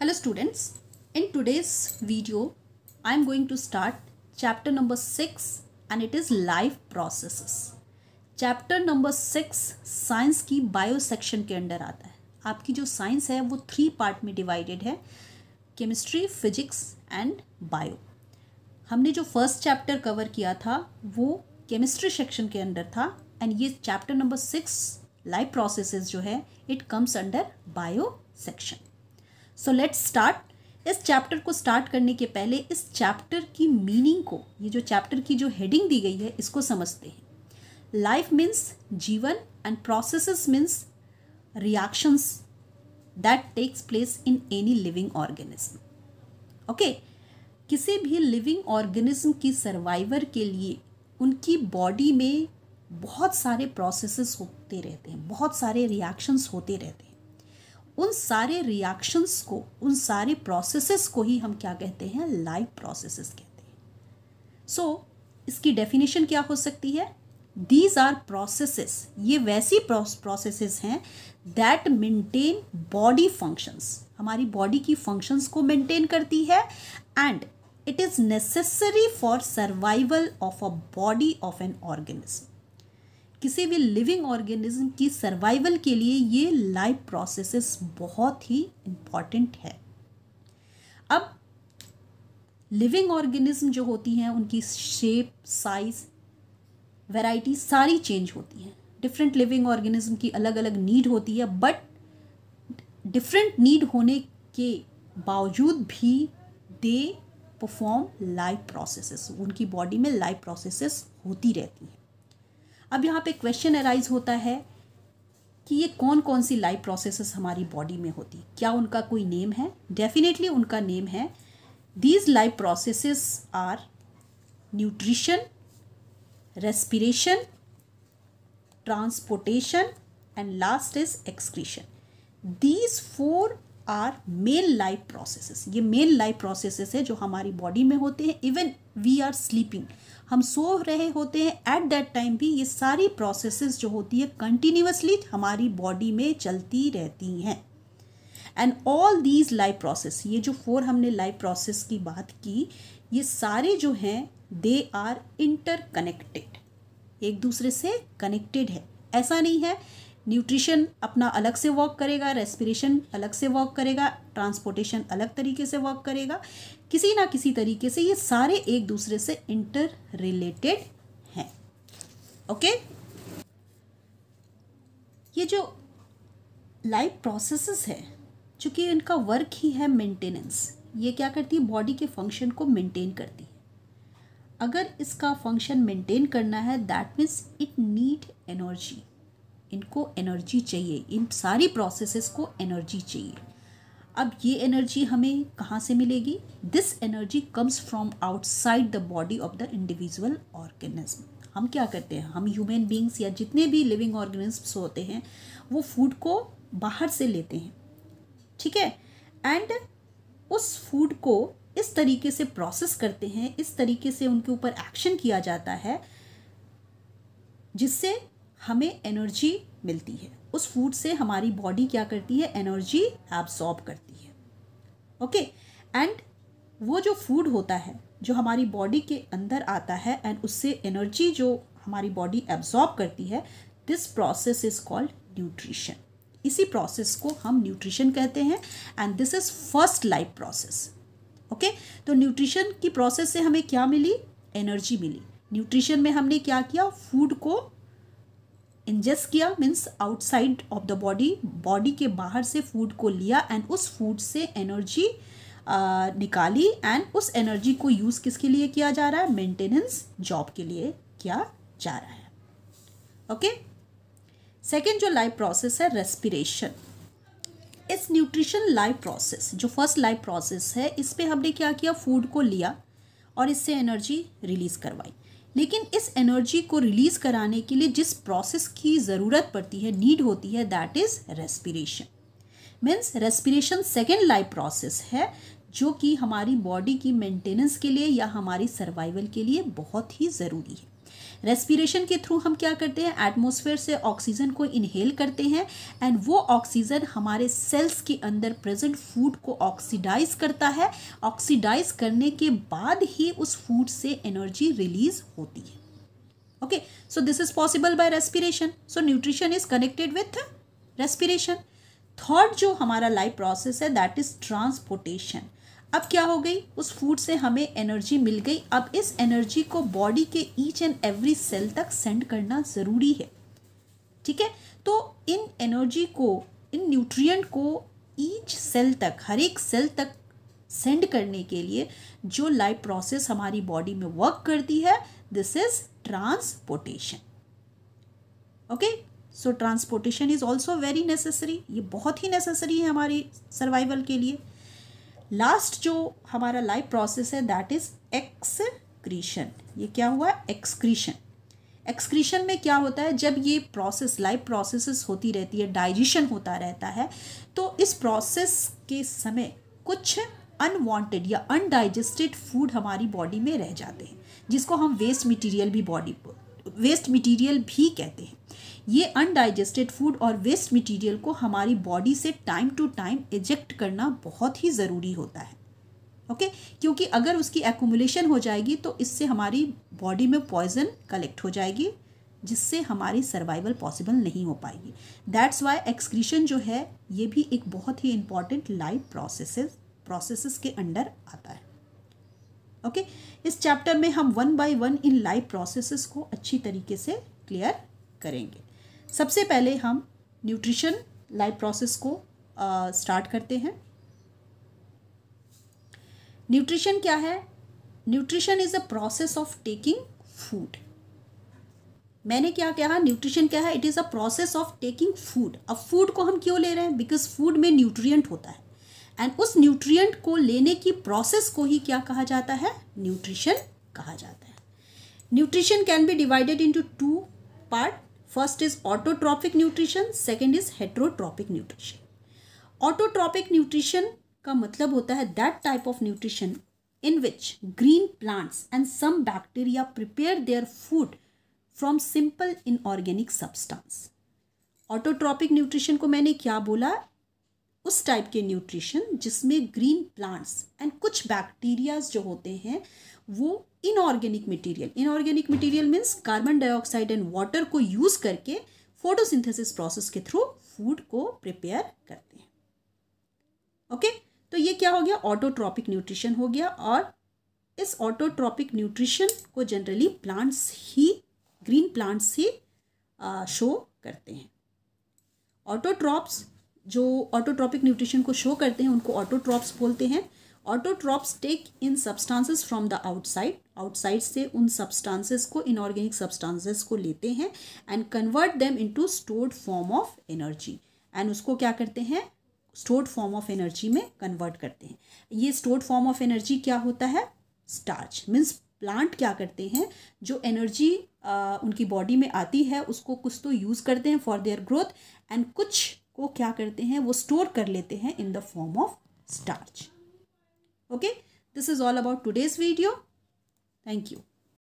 Hello students in today's video I am going to start chapter number six and it is life process chapter number six science की bio section के under आता है आपकी जो science है वो three part में divided है केमिस्ट्री फिजिक्स एंड बायो हमने जो फर्स्ट चैप्टर कवर किया था वो केमिस्ट्री सेक्शन के अंडर था एंड ये chapter number six life process जो है it comes under bio section so let's start इस चैप्टर को स्टार्ट करने के पहले इस चैप्टर की मीनिंग को ये जो चैप्टर की जो हेडिंग दी गई है इसको समझते हैं लाइफ मीन्स जीवन and process means reactions that takes place in any living organism okay किसी भी लिविंग ऑर्गेनिज्म की सर्वाइवर के लिए उनकी बॉडी में बहुत सारे प्रोसेसेस होते रहते हैं बहुत सारे रिएक्शंस होते रहते हैं उन सारे रिएक्शंस को उन सारे प्रोसेसेस को ही हम क्या कहते हैं लाइफ प्रोसेसेस कहते हैं सो so, इसकी डेफिनेशन क्या हो सकती है दीज आर प्रोसेसेस ये वैसी प्रोसेसेस हैं दैट मेंटेन बॉडी फंक्शंस हमारी बॉडी की फंक्शंस को मेंटेन करती है and it is necessary for survival of a body of an organism किसी भी लिविंग ऑर्गेनिज्म की सर्वाइवल के लिए ये लाइफ प्रोसेसेस बहुत ही इम्पॉर्टेंट है अब लिविंग ऑर्गेनिज्म जो होती हैं उनकी शेप साइज वैरायटी सारी चेंज होती हैं डिफरेंट लिविंग ऑर्गेनिज्म की अलग अलग नीड होती है बट डिफरेंट नीड होने के बावजूद भी दे परफॉर्म लाइफ प्रोसेसेस उनकी बॉडी में लाइफ प्रोसेसेस होती रहती हैं अब यहाँ पे क्वेश्चन अराइज होता है कि ये कौन कौन सी लाइफ प्रोसेसेस हमारी बॉडी में होती क्या उनका कोई नेम है डेफिनेटली उनका नेम है these life processes are nutrition respiration transportation and last is excretion these four are main life processes ये मेल लाइफ प्रोसेसेस है जो हमारी बॉडी में होते हैं इवन वी आर स्लीपिंग हम सो रहे होते हैं एट दैट टाइम भी ये सारी प्रोसेसेस जो होती है कंटिन्यूसली हमारी बॉडी में चलती रहती हैं and all these life process ये जो फोर हमने लाइफ प्रोसेस की बात की ये सारे जो हैं दे आर इंटरकनेक्टेड एक दूसरे से कनेक्टेड है ऐसा नहीं है न्यूट्रिशन अपना अलग से वर्क करेगा रेस्पिरेशन अलग से वर्क करेगा ट्रांसपोर्टेशन अलग तरीके से वर्क करेगा किसी ना किसी तरीके से ये सारे एक दूसरे से इंटर रिलेटेड हैं ओके ये जो लाइफ प्रोसेसेस है चूँकि इनका वर्क ही है मेंटेनेंस ये क्या करती है बॉडी के फंक्शन को मेंटेन करती है अगर इसका फंक्शन मेंटेन करना है that means it need energy इनको एनर्जी चाहिए इन सारी प्रोसेसेस को एनर्जी चाहिए अब ये एनर्जी हमें कहाँ से मिलेगी this energy comes from outside the body of the individual organism हम क्या करते हैं हम ह्यूमन बींग्स या जितने भी लिविंग ऑर्गेनिज्म होते हैं वो फूड को बाहर से लेते हैं ठीक है एंड उस फूड को इस तरीके से प्रोसेस करते हैं इस तरीके से उनके ऊपर एक्शन किया जाता है जिससे हमें एनर्जी मिलती है उस फूड से हमारी बॉडी क्या करती है एनर्जी एब्सॉर्ब करती है ओके एंड वो जो फूड होता है जो हमारी बॉडी के अंदर आता है एंड उससे एनर्जी जो हमारी बॉडी एब्जॉर्ब करती है this process is called nutrition इसी प्रोसेस को हम न्यूट्रिशन कहते हैं and this is first life process okay तो न्यूट्रिशन की प्रोसेस से हमें क्या मिली एनर्जी मिली न्यूट्रिशन में हमने क्या किया फूड को इंजेस्ट किया means outside of the body body के बाहर से फूड को लिया एंड उस फूड से एनर्जी निकाली एंड उस एनर्जी को यूज़ किसके लिए किया जा रहा है मेंटेनेंस जॉब के लिए किया जा रहा है ओके सेकेंड जो लाइफ प्रोसेस है रेस्पिरेशन इस न्यूट्रिशन लाइफ प्रोसेस जो फर्स्ट लाइफ प्रोसेस है इस पर हमने क्या किया फूड को लिया और इससे एनर्जी रिलीज़ करवाई लेकिन इस एनर्जी को रिलीज़ कराने के लिए जिस प्रोसेस की ज़रूरत पड़ती है नीड होती है that is respiration means respiration second life process है जो कि हमारी बॉडी की मेंटेनेंस के लिए या हमारी सर्वाइवल के लिए बहुत ही ज़रूरी है रेस्पिरेशन के थ्रू हम क्या करते हैं एटमोसफेयर से ऑक्सीजन को इनहेल करते हैं एंड वो ऑक्सीजन हमारे सेल्स के अंदर प्रेजेंट फूड को ऑक्सीडाइज करता है ऑक्सीडाइज करने के बाद ही उस फूड से एनर्जी रिलीज होती है okay so this is possible by respiration so nutrition is connected with respiration third जो हमारा लाइफ प्रोसेस है दैट इज ट्रांसपोर्टेशन अब क्या हो गई उस फूड से हमें एनर्जी मिल गई अब इस एनर्जी को बॉडी के ईच एंड एवरी सेल तक सेंड करना ज़रूरी है ठीक है तो इन एनर्जी को इन न्यूट्रिएंट को ईच सेल तक हर एक सेल तक सेंड करने के लिए जो लाइफ प्रोसेस हमारी बॉडी में वर्क करती है this is transportation okay so transportation is also very necessary ये बहुत ही नेसेसरी है हमारी सर्वाइवल के लिए लास्ट जो हमारा लाइफ प्रोसेस है दैट इज एक्सक्रीशन ये क्या हुआ एक्सक्रीशन एक्सक्रीशन में क्या होता है जब ये प्रोसेस लाइफ प्रोसेस होती रहती है डाइजेशन होता रहता है तो इस प्रोसेस के समय कुछ अनवांटेड या अनडाइजेस्टेड फूड हमारी बॉडी में रह जाते हैं जिसको हम वेस्ट मटेरियल भी बॉडी वेस्ट मटेरियल भी कहते हैं ये अनडाइजेस्टेड फूड और वेस्ट मटेरियल को हमारी बॉडी से टाइम टू टाइम एजेक्ट करना बहुत ही ज़रूरी होता है ओके okay? क्योंकि अगर उसकी एकोमुलेशन हो जाएगी तो इससे हमारी बॉडी में पॉइजन कलेक्ट हो जाएगी जिससे हमारी सर्वाइवल पॉसिबल नहीं हो पाएगी दैट्स वाई एक्सक्रीशन जो है ये भी एक बहुत ही इम्पॉर्टेंट लाइफ प्रोसेस प्रोसेस के अंडर आता है ओके okay? इस चैप्टर में हम वन बाय वन इन लाइफ प्रोसेसेस को अच्छी तरीके से क्लियर करेंगे सबसे पहले हम न्यूट्रिशन लाइफ प्रोसेस को स्टार्ट uh, करते हैं न्यूट्रिशन क्या है nutrition is a process of taking food मैंने क्या कहा न्यूट्रिशन क्या है it is a process of taking food अब फूड को हम क्यों ले रहे हैं बिकॉज फूड में न्यूट्रिएंट होता है एंड उस न्यूट्रिएंट को लेने की प्रोसेस को ही क्या कहा जाता है न्यूट्रिशन कहा जाता है nutrition can be divided into two part first is autotrophic nutrition second is heterotrophic nutrition autotrophic nutrition का मतलब होता है that type of nutrition in which green plants and some bacteria prepare their food from simple inorganic substance. Autotrophic nutrition को मैंने क्या बोला उस type के न्यूट्रिशन जिसमें ग्रीन प्लांट्स एंड कुछ बैक्टीरियाज जो होते हैं वो inorganic material inorganic material means carbon dioxide and water को यूज़ करके फोटोसिंथेसिस प्रोसेस के थ्रू फूड को प्रिपेयर करते हैं ओके okay? तो ये क्या हो गया ऑटोट्रॉपिक न्यूट्रिशन हो गया और इस ऑटोट्रॉपिक न्यूट्रिशन को जनरली प्लांट्स ही ग्रीन प्लांट्स ही शो करते हैं ऑटोट्रॉप्स जो ऑटोट्रॉपिक न्यूट्रिशन को शो करते हैं उनको ऑटोट्रॉप्स बोलते हैं autotrophs take in substances from the outside outside से उन सब्सटेंसेस को इनऑर्गेनिक सब्सटेंसेस को लेते हैं and convert them into stored form of energy and उसको क्या करते हैं स्टोर्ड फॉर्म ऑफ एनर्जी में कन्वर्ट करते हैं ये स्टोर्ड फॉर्म ऑफ एनर्जी क्या होता है स्टार्च मीन्स प्लांट क्या करते हैं जो एनर्जी uh, उनकी बॉडी में आती है उसको कुछ तो यूज़ करते हैं फॉर देयर ग्रोथ एंड कुछ को क्या करते हैं वो स्टोर कर लेते हैं in the form of starch okay this is all about today's video thank you